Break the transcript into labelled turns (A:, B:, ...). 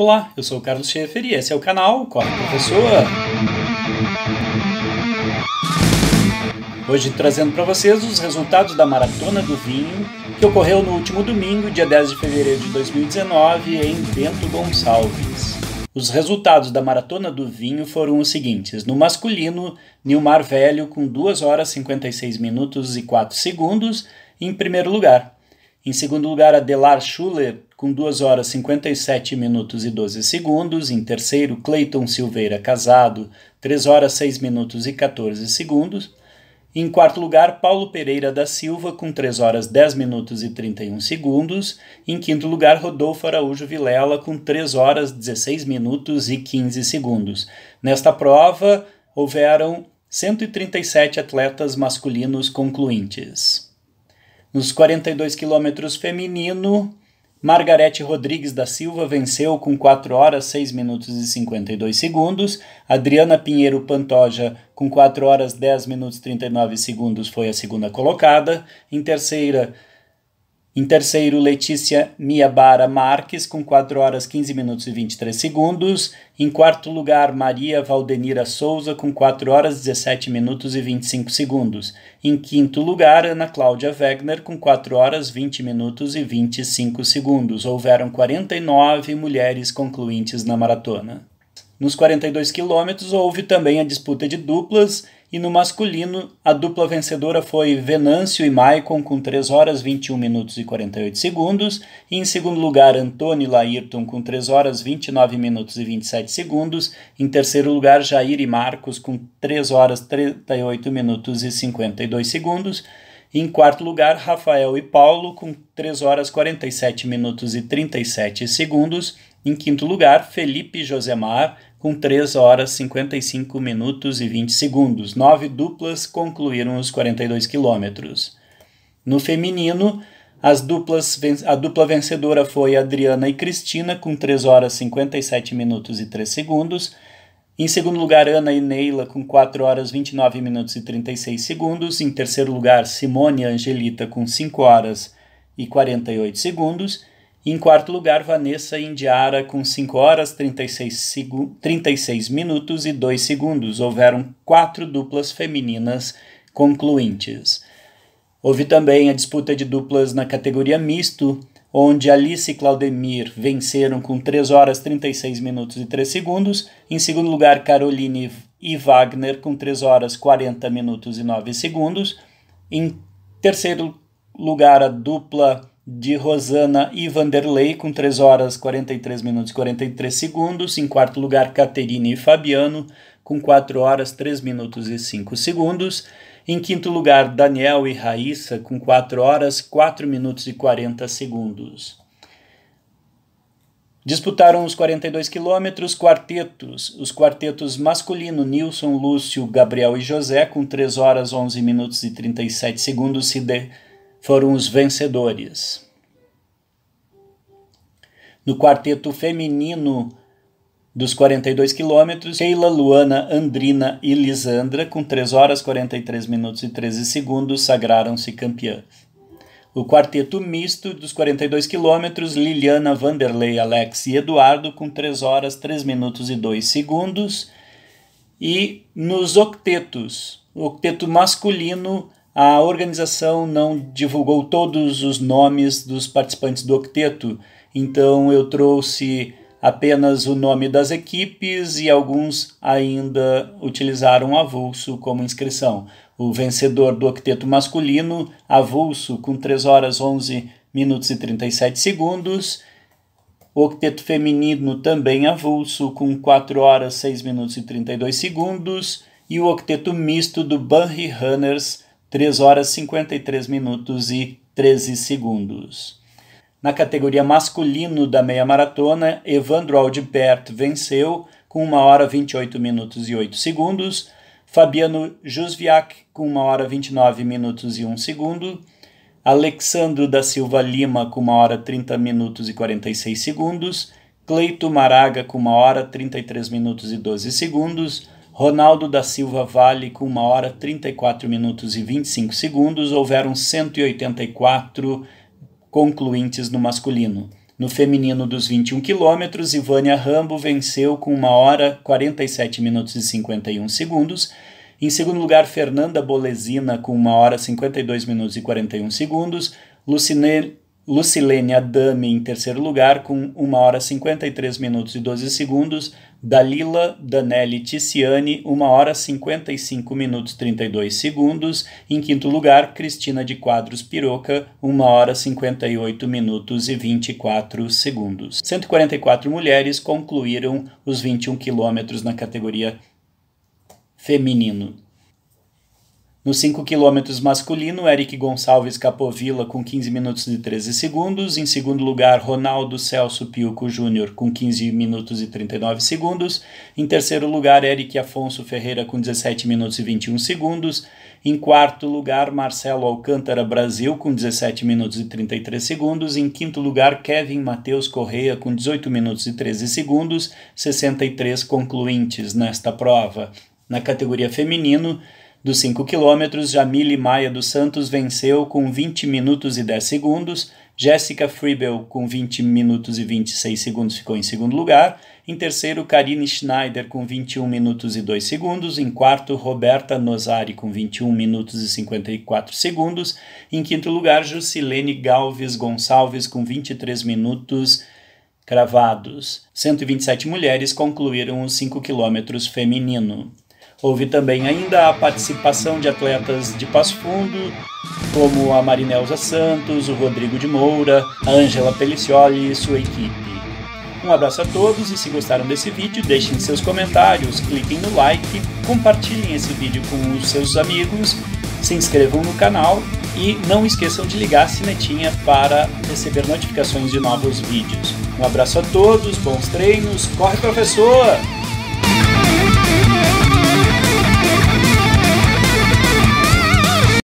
A: Olá, eu sou o Carlos Schaefer e esse é o canal Corre Professor. Hoje trazendo para vocês os resultados da Maratona do Vinho, que ocorreu no último domingo, dia 10 de fevereiro de 2019, em Bento Gonçalves. Os resultados da Maratona do Vinho foram os seguintes: no masculino, Nilmar Velho com 2 horas 56 minutos e 4 segundos, em primeiro lugar. Em segundo lugar, Adelar Schuller com 2 horas 57 minutos e 12 segundos. Em terceiro, Cleiton Silveira Casado, 3 horas 6 minutos e 14 segundos. Em quarto lugar, Paulo Pereira da Silva, com 3 horas 10 minutos e 31 segundos. Em quinto lugar, Rodolfo Araújo Vilela, com 3 horas 16 minutos e 15 segundos. Nesta prova, houveram 137 atletas masculinos concluintes. Nos 42 quilômetros feminino, Margarete Rodrigues da Silva venceu com 4 horas 6 minutos e 52 segundos. Adriana Pinheiro Pantoja, com 4 horas 10 minutos e 39 segundos, foi a segunda colocada. Em terceira, em terceiro, Letícia Miabara Marques, com 4 horas 15 minutos e 23 segundos. Em quarto lugar, Maria Valdenira Souza, com 4 horas 17 minutos e 25 segundos. Em quinto lugar, Ana Cláudia Wegner, com 4 horas 20 minutos e 25 segundos. Houveram 49 mulheres concluintes na maratona. Nos 42 quilômetros, houve também a disputa de duplas e no masculino, a dupla vencedora foi Venâncio e Maicon com 3 horas 21 minutos e 48 segundos. E em segundo lugar, Antônio e Laírton com 3 horas 29 minutos e 27 segundos. Em terceiro lugar, Jair e Marcos com 3 horas 38 minutos e 52 segundos. Em quarto lugar, Rafael e Paulo com 3 horas 47 minutos e 37 segundos. Em quinto lugar, Felipe e Josemar com 3 horas 55 minutos e 20 segundos. Nove duplas concluíram os 42 quilômetros. No feminino, as duplas, a dupla vencedora foi Adriana e Cristina, com 3 horas 57 minutos e 3 segundos. Em segundo lugar, Ana e Neila, com 4 horas 29 minutos e 36 segundos. Em terceiro lugar, Simone e Angelita, com 5 horas e 48 segundos. Em quarto lugar, Vanessa Indiara, com 5 horas 36, 36 minutos e 2 segundos. Houveram quatro duplas femininas concluintes. Houve também a disputa de duplas na categoria misto, onde Alice e Claudemir venceram com 3 horas 36 minutos e 3 segundos. Em segundo lugar, Caroline e Wagner, com 3 horas 40 minutos e 9 segundos. Em terceiro lugar, a dupla de Rosana e Vanderlei, com 3 horas 43 minutos e 43 segundos. Em quarto lugar, Caterine e Fabiano, com 4 horas 3 minutos e 5 segundos. Em quinto lugar, Daniel e Raíssa, com 4 horas 4 minutos e 40 segundos. Disputaram os 42 quilômetros quartetos. Os quartetos masculino Nilson, Lúcio, Gabriel e José, com 3 horas 11 minutos e 37 segundos, se de foram os vencedores. No quarteto feminino dos 42 quilômetros, Sheila, Luana, Andrina e Lisandra, com 3 horas 43 minutos e 13 segundos, sagraram-se campeãs. O quarteto misto dos 42 quilômetros, Liliana, Vanderlei, Alex e Eduardo, com 3 horas 3 minutos e 2 segundos. E nos octetos, o octeto masculino, a organização não divulgou todos os nomes dos participantes do octeto, então eu trouxe apenas o nome das equipes e alguns ainda utilizaram avulso como inscrição. O vencedor do octeto masculino, avulso, com 3 horas 11 minutos e 37 segundos. O octeto feminino, também avulso, com 4 horas 6 minutos e 32 segundos. E o octeto misto do Bunry Runners, 3 horas 53 minutos e 13 segundos. Na categoria masculino da meia maratona, Evandro Aldipert venceu com 1 hora 28 minutos e 8 segundos, Fabiano Jusviak com 1 hora 29 minutos e 1 segundo, Alexandro da Silva Lima com 1 hora 30 minutos e 46 segundos, Cleito Maraga com 1 hora 33 minutos e 12 segundos, Ronaldo da Silva Vale, com 1 hora 34 minutos e 25 segundos, houveram 184 concluintes no masculino. No feminino dos 21 quilômetros, Ivânia Rambo venceu com 1 hora 47 minutos e 51 segundos. Em segundo lugar, Fernanda Bolesina com 1 hora 52 minutos e 41 segundos. Lucinei, Lucilene Adame em terceiro lugar, com 1 hora 53 minutos e 12 segundos. Dalila Danelli Ticiani, 1 hora 55 minutos e 32 segundos. Em quinto lugar, Cristina de Quadros Piroca, 1 hora 58 minutos e 24 segundos. 144 mulheres concluíram os 21 quilômetros na categoria feminino. No 5 km masculino, Eric Gonçalves Capovilla com 15 minutos e 13 segundos. Em segundo lugar, Ronaldo Celso Piuco Júnior com 15 minutos e 39 segundos. Em terceiro lugar, Eric Afonso Ferreira com 17 minutos e 21 segundos. Em quarto lugar, Marcelo Alcântara Brasil com 17 minutos e 33 segundos. Em quinto lugar, Kevin Matheus Correia com 18 minutos e 13 segundos, 63 concluintes nesta prova. Na categoria feminino, dos 5 quilômetros, Jamile Maia dos Santos venceu com 20 minutos e 10 segundos, Jéssica Fribel com 20 minutos e 26 segundos ficou em segundo lugar, em terceiro Karine Schneider com 21 minutos e 2 segundos, em quarto Roberta Nozari com 21 minutos e 54 segundos, em quinto lugar Jusilene Galves Gonçalves com 23 minutos cravados. 127 mulheres concluíram os 5 quilômetros feminino. Houve também ainda a participação de atletas de Passo Fundo, como a Marinelza Santos, o Rodrigo de Moura, a Ângela Pelicioli e sua equipe. Um abraço a todos e se gostaram desse vídeo, deixem seus comentários, cliquem no like, compartilhem esse vídeo com os seus amigos, se inscrevam no canal e não esqueçam de ligar a sinetinha para receber notificações de novos vídeos. Um abraço a todos, bons treinos, corre professor!